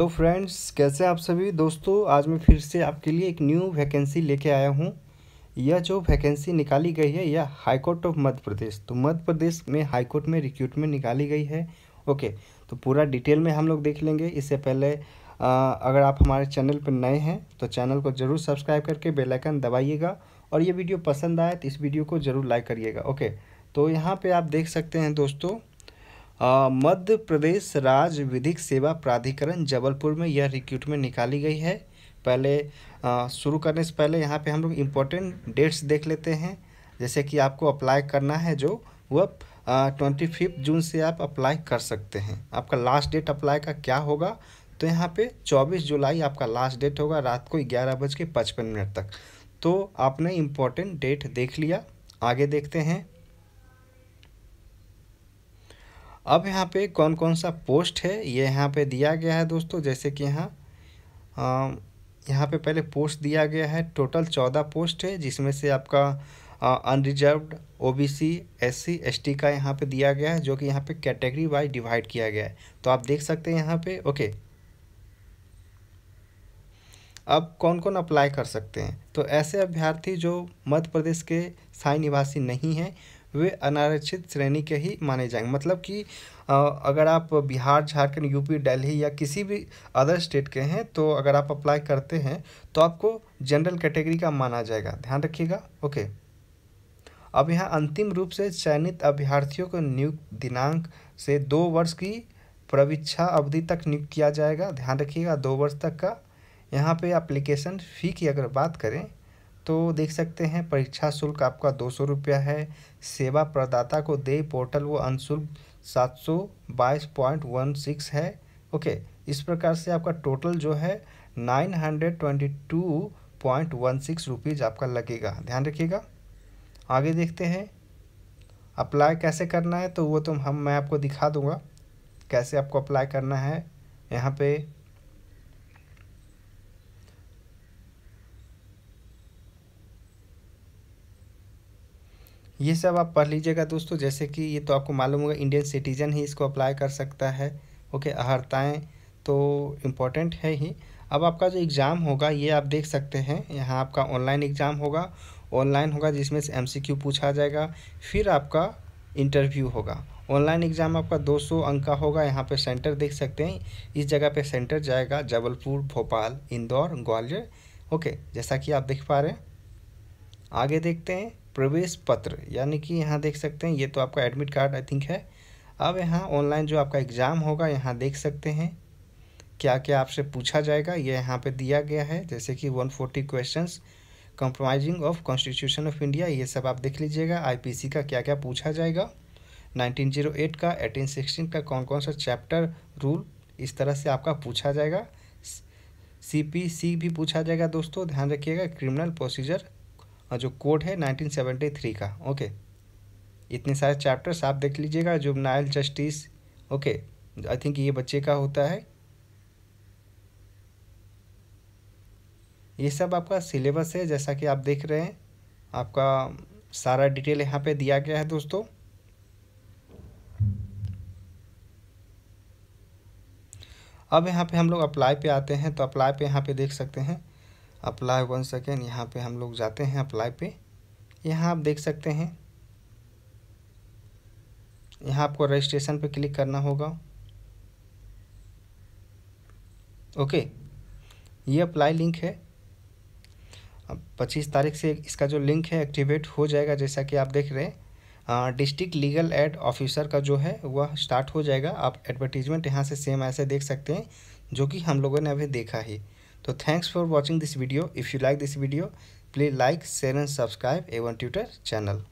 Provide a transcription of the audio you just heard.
hello friends कैसे आप सभी दोस्तों आज मैं फिर से आपके लिए एक न्यू वैकेंसी लेके आया हूँ यह जो वैकेंसी निकाली गई है यह हाईकोर्ट ऑफ मध्य प्रदेश तो मध्य प्रदेश में हाईकोर्ट में रिक्रूटमेंट निकाली गई है ओके तो पूरा डिटेल में हम लोग देख लेंगे इससे पहले आ, अगर आप हमारे चैनल पर नए हैं तो चैनल को ज़रूर सब्सक्राइब करके बेलाइकन दबाइएगा और ये वीडियो पसंद आए तो इस वीडियो को ज़रूर लाइक करिएगा ओके तो यहाँ पर आप देख सकते हैं दोस्तों मध्य प्रदेश राज्य विधिक सेवा प्राधिकरण जबलपुर में यह रिक्रूटमेंट निकाली गई है पहले शुरू करने से पहले यहाँ पे हम लोग इम्पोर्टेंट डेट्स देख लेते हैं जैसे कि आपको अप्लाई करना है जो वह ट्वेंटी फिफ्थ जून से आप अप्लाई कर सकते हैं आपका लास्ट डेट अप्लाई का क्या होगा तो यहाँ पे चौबीस जुलाई आपका लास्ट डेट होगा रात को ग्यारह बज के पचपन मिनट तक तो आपने इम्पोर्टेंट डेट देख लिया आगे देखते हैं अब यहाँ पे कौन कौन सा पोस्ट है ये यहाँ पे दिया गया है दोस्तों जैसे कि यहाँ यहाँ पे पहले पोस्ट दिया गया है टोटल चौदह पोस्ट है जिसमें से आपका अनरिजर्व्ड ओबीसी एससी एसटी का यहाँ पे दिया गया है जो कि यहाँ पे कैटेगरी वाइज डिवाइड किया गया है तो आप देख सकते हैं यहाँ पे ओके अब कौन कौन अप्लाई कर सकते हैं तो ऐसे अभ्यर्थी जो मध्य प्रदेश के स्थायी निवासी नहीं हैं वे अनारक्षित श्रेणी के ही माने जाएंगे मतलब कि अगर आप बिहार झारखंड यूपी दिल्ली या किसी भी अदर स्टेट के हैं तो अगर आप अप्लाई करते हैं तो आपको जनरल कैटेगरी का माना जाएगा ध्यान रखिएगा ओके अब यहाँ अंतिम रूप से चयनित अभ्यर्थियों को नियुक्त दिनांक से दो वर्ष की प्रवीक्षा अवधि तक नियुक्त किया जाएगा ध्यान रखिएगा दो वर्ष तक का यहाँ पे एप्लीकेशन फ़ी की अगर बात करें तो देख सकते हैं परीक्षा शुल्क आपका दो सौ रुपया है सेवा प्रदाता को दे पोर्टल वो अनशुल्क सात सौ बाईस पॉइंट वन सिक्स है ओके इस प्रकार से आपका टोटल जो है nine hundred twenty two point one six rupees आपका लगेगा ध्यान रखिएगा आगे देखते हैं अप्लाई कैसे करना है तो वो तो हम मैं आपको दिखा दूँगा कैसे आपको अप्लाई करना है यहाँ पे ये सब आप पढ़ लीजिएगा दोस्तों जैसे कि ये तो आपको मालूम होगा इंडियन सिटीजन ही इसको अप्लाई कर सकता है ओके अहर्ताएँ तो इम्पोर्टेंट है ही अब आपका जो एग्ज़ाम होगा ये आप देख सकते हैं यहाँ आपका ऑनलाइन एग्ज़ाम होगा ऑनलाइन होगा जिसमें से एमसीक्यू पूछा जाएगा फिर आपका इंटरव्यू होगा ऑनलाइन एग्ज़ाम आपका 200 अंक का होगा यहाँ पे सेंटर देख सकते हैं इस जगह पे सेंटर जाएगा जबलपुर भोपाल इंदौर ग्वालियर ओके जैसा कि आप देख पा रहे हैं आगे देखते हैं प्रवेश पत्र यानी कि यहाँ देख सकते हैं ये तो आपका एडमिट कार्ड आई थिंक है अब यहाँ ऑनलाइन जो आपका एग्ज़ाम होगा यहाँ देख सकते हैं क्या क्या आपसे पूछा जाएगा ये यहाँ पे दिया गया है जैसे कि 140 forty question compromising of constitution of India ये सब आप देख लीजिएगा आईपीसी का क्या क्या पूछा जाएगा 1908 का 1816 का कौन कौन सा चैप्टर रूल इस तरह से आपका पूछा जाएगा सीपीसी भी पूछा जाएगा दोस्तों ध्यान रखिएगा क्रिमिनल प्रोसीजर और जो कोड है 1973 का ओके इतने सारे चैप्टर्स आप देख लीजिएगा जो नायल जस्टिस ओके आई थिंक ये बच्चे का होता है ये सब आपका सिलेबस है जैसा कि आप देख रहे हैं आपका सारा डिटेल यहाँ पे दिया गया है दोस्तों अब यहाँ पे हम लोग अप्लाई पे आते हैं तो अप्लाई पे यहाँ पे देख सकते हैं अप्लाई वन सेकेंड यहाँ पे हम लोग जाते हैं अप्लाई पे यहाँ आप देख सकते हैं यहाँ आपको रजिस्ट्रेशन पे क्लिक करना होगा ओके ये अप्लाई लिंक है अब पच्चीस तारीख से इसका जो लिंक है एक्टिवेट हो जाएगा जैसा कि आप देख रहे हैं डिस्ट्रिक्ट लीगल एड ऑफिसर का जो है वह स्टार्ट हो जाएगा आप एडवर्टीजमेंट यहाँ से सेम ऐसे देख सकते हैं जो कि हम लोगों ने अभी देखा ही तो thanks for watching this video if you like this video please like share and subscribe Avon tutor channel